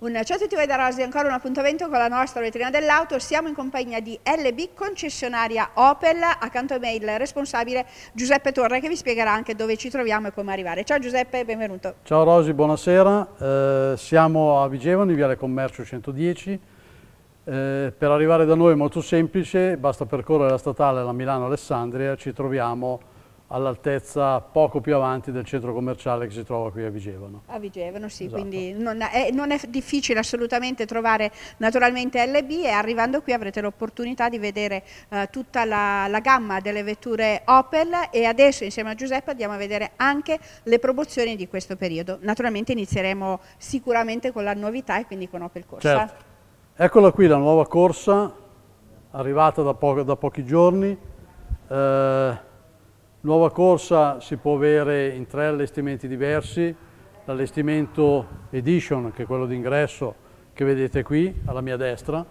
Un, ciao a tutti voi da Rosi, ancora un appuntamento con la nostra vetrina dell'auto, siamo in compagnia di LB concessionaria Opel, accanto a me il responsabile Giuseppe Torre che vi spiegherà anche dove ci troviamo e come arrivare. Ciao Giuseppe, benvenuto. Ciao Rosi, buonasera, eh, siamo a Vigevano, in Viale Commercio 110, eh, per arrivare da noi è molto semplice, basta percorrere la statale la Milano-Alessandria, ci troviamo all'altezza poco più avanti del centro commerciale che si trova qui a Vigevano. A Vigevano, sì, esatto. quindi non è, eh, non è, difficile assolutamente trovare naturalmente LB e arrivando qui avrete l'opportunità di vedere eh, tutta la, la, gamma delle vetture Opel e adesso insieme a Giuseppe andiamo a vedere anche le promozioni di questo periodo. Naturalmente inizieremo sicuramente con la novità e quindi con Opel Corsa. Certo. Eccola qui la nuova corsa, arrivata da, po da pochi giorni. Eh, Nuova corsa si può avere in tre allestimenti diversi, l'allestimento Edition, che è quello d'ingresso, che vedete qui alla mia destra.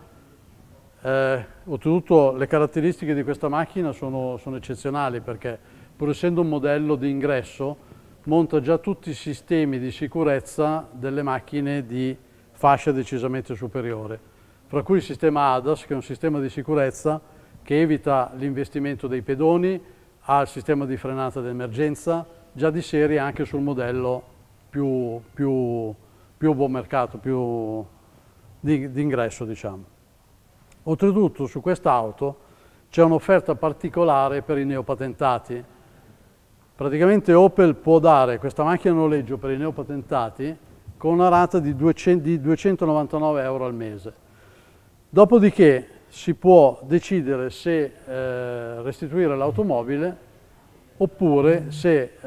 Eh, oltretutto le caratteristiche di questa macchina sono, sono eccezionali perché pur essendo un modello di ingresso monta già tutti i sistemi di sicurezza delle macchine di fascia decisamente superiore, fra cui il sistema ADAS che è un sistema di sicurezza che evita l'investimento dei pedoni, ha sistema di frenata d'emergenza già di serie anche sul modello più, più, più buon mercato, più di, di ingresso diciamo. Oltretutto su quest'auto c'è un'offerta particolare per i neopatentati. Praticamente Opel può dare questa macchina a noleggio per i neopatentati con una rata di, 200, di 299 euro al mese. Dopodiché si può decidere se eh, restituire l'automobile oppure se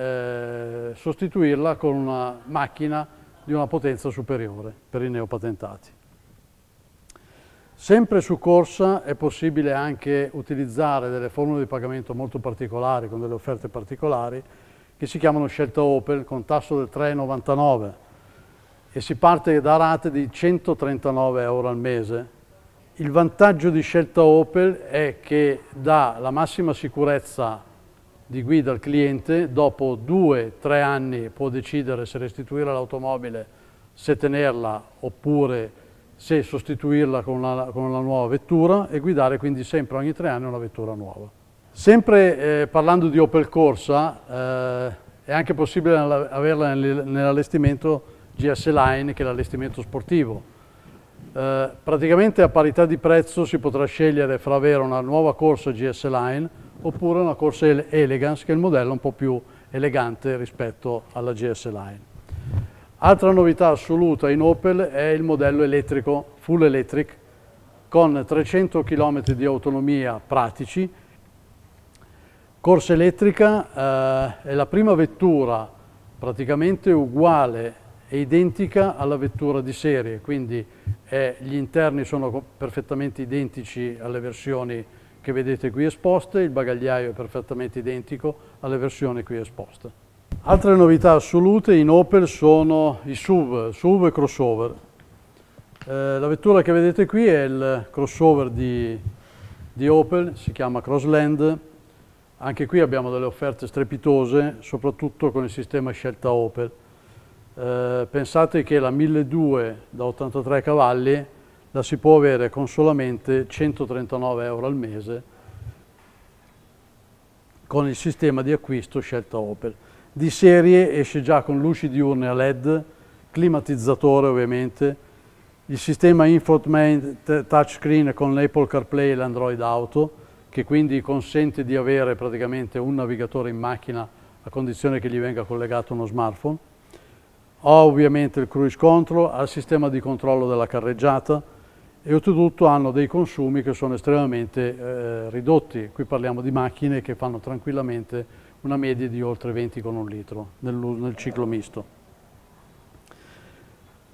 eh, sostituirla con una macchina di una potenza superiore per i neopatentati. Sempre su corsa è possibile anche utilizzare delle formule di pagamento molto particolari, con delle offerte particolari, che si chiamano scelta Opel con tasso del 3,99 e si parte da rate di 139 euro al mese il vantaggio di scelta Opel è che dà la massima sicurezza di guida al cliente, dopo due, tre anni può decidere se restituire l'automobile, se tenerla oppure se sostituirla con la, con la, nuova vettura e guidare quindi sempre ogni tre anni una vettura nuova. Sempre eh, parlando di Opel Corsa, eh, è anche possibile averla nell'allestimento GS Line, che è l'allestimento sportivo eh, praticamente a parità di prezzo si potrà scegliere fra avere una nuova corsa GS Line oppure una corsa Elegance che è il modello un po' più elegante rispetto alla GS Line. Altra novità assoluta in Opel è il modello elettrico, full electric, con 300 km di autonomia pratici. Corsa elettrica eh, è la prima vettura praticamente uguale è identica alla vettura di serie, quindi è, eh, gli interni sono perfettamente identici alle versioni che vedete qui esposte, il bagagliaio è perfettamente identico alle versioni qui esposte. Altre novità assolute in Opel sono i SUV, SUV e crossover. Eh, la vettura che vedete qui è il crossover di, di Opel, si chiama Crossland. Anche qui abbiamo delle offerte strepitose, soprattutto con il sistema scelta Opel. Eh, pensate che la 1200 da 83 cavalli la si può avere con solamente 139 euro al mese con il sistema di acquisto scelta Opel. Di serie esce già con luci diurne a LED, climatizzatore ovviamente, il sistema infotainment touchscreen con l'Apple CarPlay e l'Android Auto, che quindi consente di avere praticamente un navigatore in macchina a condizione che gli venga collegato uno smartphone, ho ovviamente il cruise control, ha il sistema di controllo della carreggiata e oltretutto hanno dei consumi che sono estremamente eh, ridotti. Qui parliamo di macchine che fanno tranquillamente una media di oltre 20 con un litro nel, nel ciclo misto.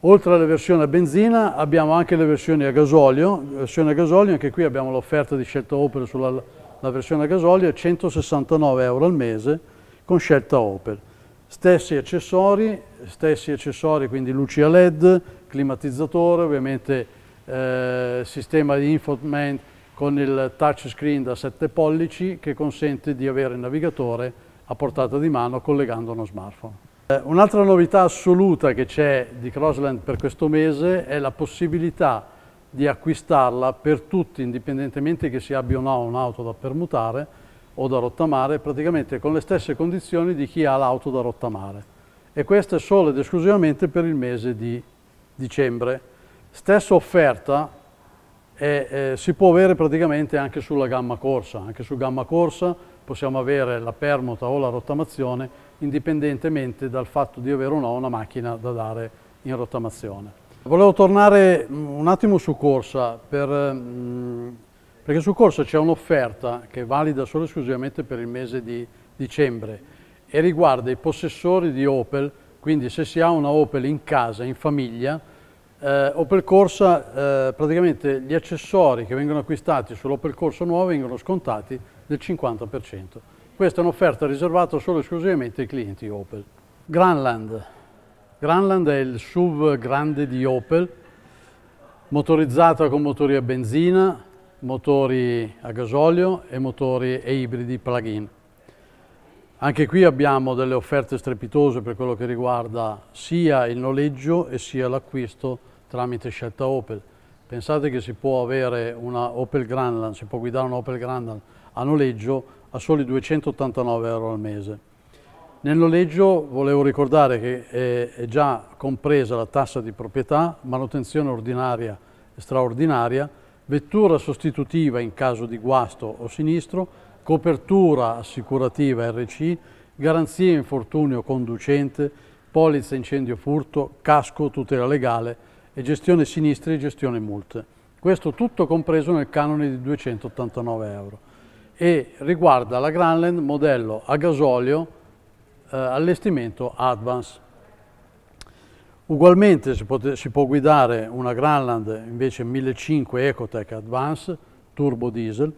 Oltre alle versioni a benzina abbiamo anche le versioni a gasolio, versione a gasolio anche qui abbiamo l'offerta di scelta Opel sulla versione a gasolio, 169 euro al mese con scelta Opel. Stessi accessori, stessi accessori quindi luci a led, climatizzatore, ovviamente eh, sistema di infotainment con il touchscreen da 7 pollici che consente di avere il navigatore a portata di mano collegando uno smartphone. Eh, Un'altra novità assoluta che c'è di Crossland per questo mese è la possibilità di acquistarla per tutti, indipendentemente che si abbia o no un'auto da permutare, o da rottamare praticamente con le stesse condizioni di chi ha l'auto da rottamare e questo è solo ed esclusivamente per il mese di dicembre. Stessa offerta e, eh, si può avere praticamente anche sulla gamma corsa, anche su gamma corsa possiamo avere la permuta o la rottamazione indipendentemente dal fatto di avere o no una macchina da dare in rottamazione. Volevo tornare un attimo su corsa per mh, mm, perché sul corso c'è un'offerta che è valida solo e esclusivamente per il mese di dicembre e riguarda i possessori di Opel, quindi se si ha una Opel in casa, in famiglia, eh, Opel Corsa, eh, praticamente gli accessori che vengono acquistati sull'Opel Corsa nuovo vengono scontati del 50%. Questa è un'offerta riservata solo e esclusivamente ai clienti Opel. Granland. Granland è il SUV grande di Opel, motorizzata con motori a benzina, motori a gasolio e motori e ibridi plug-in. Anche qui abbiamo delle offerte strepitose per quello che riguarda sia il noleggio e sia l'acquisto tramite scelta Opel. Pensate che si può avere una Opel Grandland, si può guidare una Opel Grandland a noleggio a soli 289 euro al mese. Nel noleggio volevo ricordare che è già compresa la tassa di proprietà, manutenzione ordinaria e straordinaria, vettura sostitutiva in caso di guasto o sinistro, copertura assicurativa RC, garanzia infortunio conducente, polizza incendio furto, casco, tutela legale e gestione sinistri e gestione multe. Questo tutto compreso nel canone di 289 euro e riguarda la Granland modello a gasolio eh, allestimento Advance. Ugualmente si, si può guidare una Granland invece 1500 Ecotec Advance turbo diesel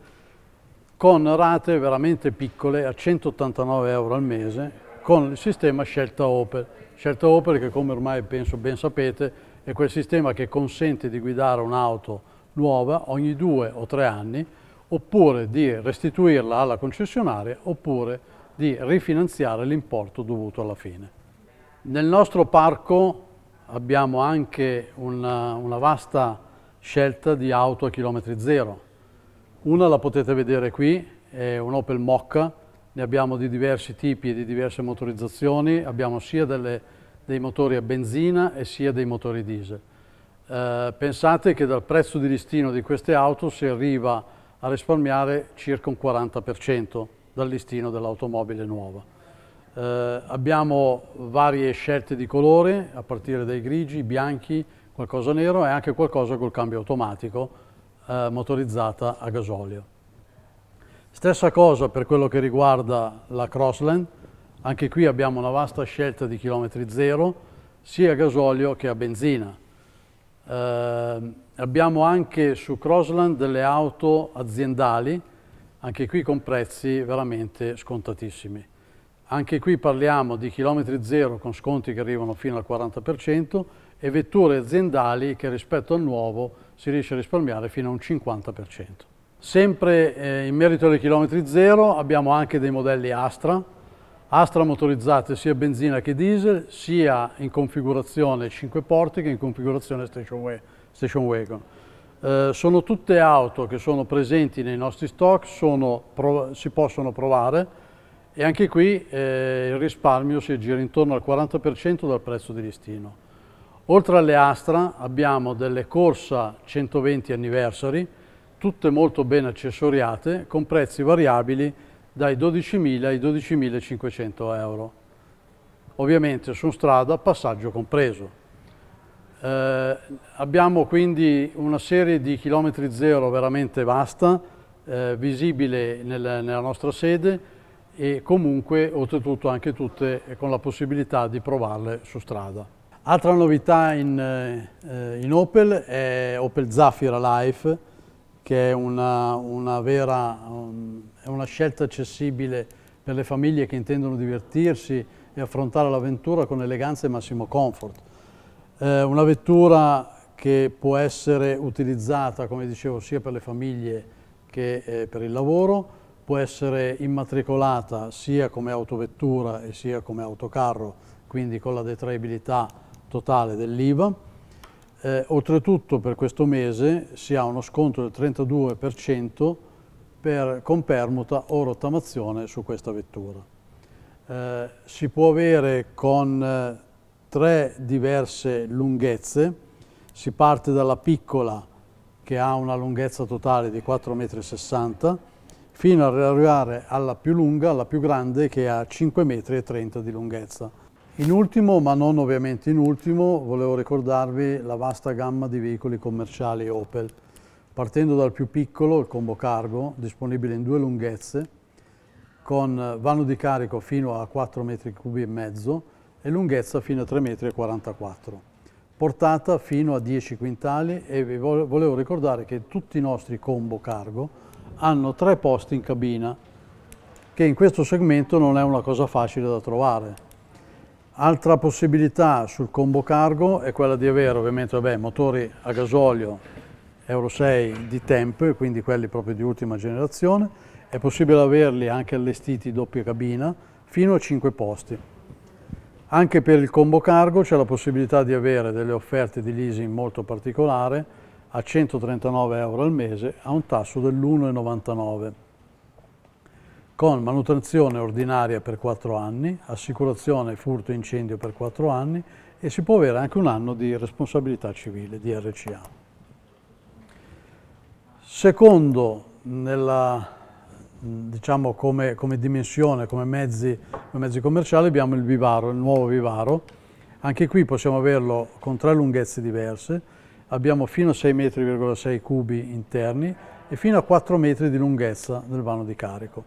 con rate veramente piccole a 189 euro al mese con il sistema scelta Opel. Scelta Opel che come ormai penso ben sapete è quel sistema che consente di guidare un'auto nuova ogni due o tre anni oppure di restituirla alla concessionaria oppure di rifinanziare l'importo dovuto alla fine. Nel nostro parco abbiamo anche una, una vasta scelta di auto a chilometri zero. Una la potete vedere qui, è un Opel Mokka, ne abbiamo di diversi tipi e di diverse motorizzazioni, abbiamo sia delle, dei motori a benzina e sia dei motori diesel. Eh, pensate che dal prezzo di listino di queste auto si arriva a risparmiare circa un 40% dal listino dell'automobile nuova. Eh, abbiamo varie scelte di colore, a partire dai grigi, bianchi, qualcosa nero e anche qualcosa col cambio automatico eh, motorizzata a gasolio. Stessa cosa per quello che riguarda la Crossland, anche qui abbiamo una vasta scelta di chilometri zero, sia a gasolio che a benzina. Eh, abbiamo anche su Crossland delle auto aziendali, anche qui con prezzi veramente scontatissimi. Anche qui parliamo di chilometri zero con sconti che arrivano fino al 40% e vetture aziendali che rispetto al nuovo si riesce a risparmiare fino a un 50%. Sempre eh, in merito ai chilometri zero abbiamo anche dei modelli Astra, Astra motorizzate sia benzina che diesel, sia in configurazione 5 porti che in configurazione station wagon. Eh, sono tutte auto che sono presenti nei nostri stock, sono, si possono provare, e anche qui eh, il risparmio si aggira intorno al 40% dal prezzo di listino. Oltre alle Astra abbiamo delle Corsa 120 Anniversary, tutte molto ben accessoriate, con prezzi variabili dai 12.000 ai 12.500 euro. Ovviamente su strada passaggio compreso. Eh, abbiamo quindi una serie di chilometri zero veramente vasta, eh, visibile nel, nella nostra sede, e comunque oltretutto anche tutte eh, con la possibilità di provarle su strada. Altra novità in, eh, in Opel è Opel Zafira Life che è una, una vera um, è una scelta accessibile per le famiglie che intendono divertirsi e affrontare l'avventura con eleganza e massimo comfort. Eh, una vettura che può essere utilizzata, come dicevo, sia per le famiglie che eh, per il lavoro, può essere immatricolata sia come autovettura e sia come autocarro, quindi con la detraibilità totale dell'IVA. Eh, oltretutto per questo mese si ha uno sconto del 32% per, con permuta o rottamazione su questa vettura. Eh, si può avere con eh, tre diverse lunghezze, si parte dalla piccola che ha una lunghezza totale di 4,60 m fino ad arrivare alla più lunga, la più grande, che ha 5,30 m di lunghezza. In ultimo, ma non ovviamente in ultimo, volevo ricordarvi la vasta gamma di veicoli commerciali Opel, partendo dal più piccolo, il combo cargo, disponibile in due lunghezze, con vano di carico fino a 4,5 m e lunghezza fino a 3,44 m, portata fino a 10 quintali e vi volevo ricordare che tutti i nostri combo cargo hanno tre posti in cabina, che in questo segmento non è una cosa facile da trovare. Altra possibilità sul combo cargo è quella di avere ovviamente vabbè, motori a gasolio Euro 6 di tempo, quindi quelli proprio di ultima generazione, è possibile averli anche allestiti doppia cabina fino a 5 posti. Anche per il combo cargo c'è la possibilità di avere delle offerte di leasing molto particolare a 139 euro al mese a un tasso dell'1,99 con manutenzione ordinaria per 4 anni, assicurazione furto e incendio per 4 anni e si può avere anche un anno di responsabilità civile, di RCA. Secondo, nella, diciamo come, come, dimensione, come mezzi, come mezzi commerciali, abbiamo il vivaro, il nuovo vivaro. Anche qui possiamo averlo con tre lunghezze diverse, abbiamo fino a 6,6 metri cubi interni e fino a 4 metri di lunghezza del vano di carico.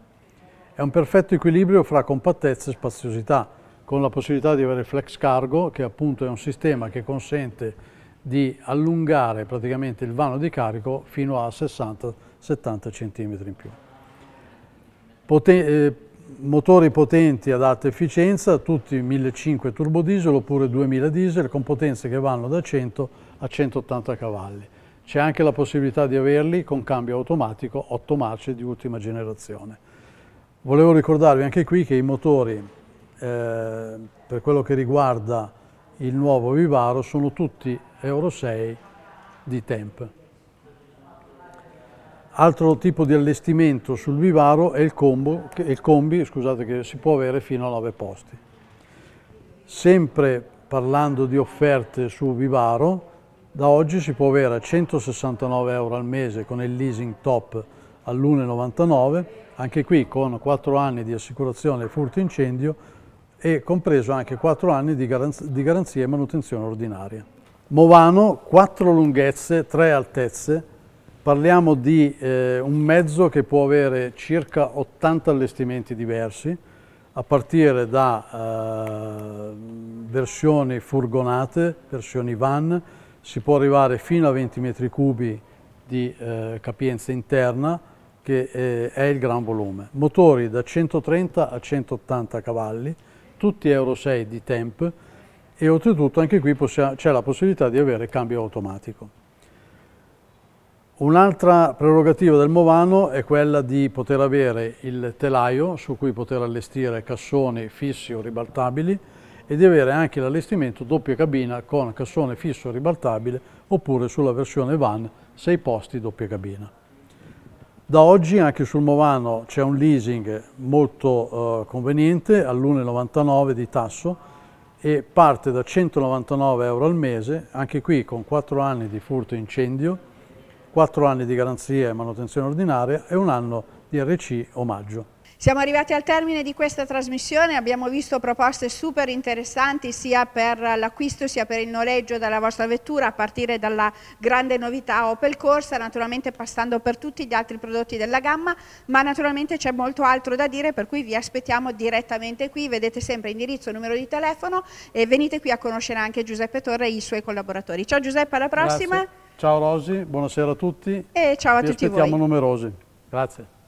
È un perfetto equilibrio fra compattezza e spaziosità, con la possibilità di avere flex cargo, che appunto è un sistema che consente di allungare praticamente il vano di carico fino a 60-70 cm in più. Poten eh, motori potenti ad alta efficienza, tutti 1500 turbodiesel oppure 2000 diesel, con potenze che vanno da 100 a 180 cavalli. C'è anche la possibilità di averli con cambio automatico 8 marce di ultima generazione. Volevo ricordarvi anche qui che i motori, eh, per quello che riguarda il nuovo Vivaro, sono tutti Euro 6 di Temp. Altro tipo di allestimento sul Vivaro è il, combo, il combi scusate, che si può avere fino a 9 posti. Sempre parlando di offerte su Vivaro, da oggi si può avere a 169 euro al mese con il leasing top all'1,99, anche qui con 4 anni di assicurazione furto incendio e compreso anche 4 anni di, garanz di garanzia e manutenzione ordinaria. Movano, 4 lunghezze, 3 altezze, parliamo di eh, un mezzo che può avere circa 80 allestimenti diversi, a partire da eh, versioni furgonate, versioni van, si può arrivare fino a 20 metri cubi di eh, capienza interna che eh, è il gran volume. Motori da 130 a 180 cavalli, tutti Euro 6 di temp e oltretutto anche qui c'è la possibilità di avere cambio automatico. Un'altra prerogativa del Movano è quella di poter avere il telaio su cui poter allestire cassoni fissi o ribaltabili e di avere anche l'allestimento doppia cabina con cassone fisso ribaltabile oppure sulla versione van 6 posti doppia cabina. Da oggi anche sul Movano c'è un leasing molto eh, conveniente all'1,99 di tasso e parte da 199 euro al mese, anche qui con 4 anni di furto incendio, 4 anni di garanzia e manutenzione ordinaria e un anno di RC omaggio. Siamo arrivati al termine di questa trasmissione, abbiamo visto proposte super interessanti sia per l'acquisto sia per il noleggio della vostra vettura a partire dalla grande novità Opel Corsa, naturalmente passando per tutti gli altri prodotti della gamma, ma naturalmente c'è molto altro da dire per cui vi aspettiamo direttamente qui, vedete sempre indirizzo, numero di telefono e venite qui a conoscere anche Giuseppe Torre e i suoi collaboratori. Ciao Giuseppe, alla prossima. Grazie. Ciao Rosi, buonasera a tutti. E ciao a vi tutti voi. Ci aspettiamo numerosi. Grazie.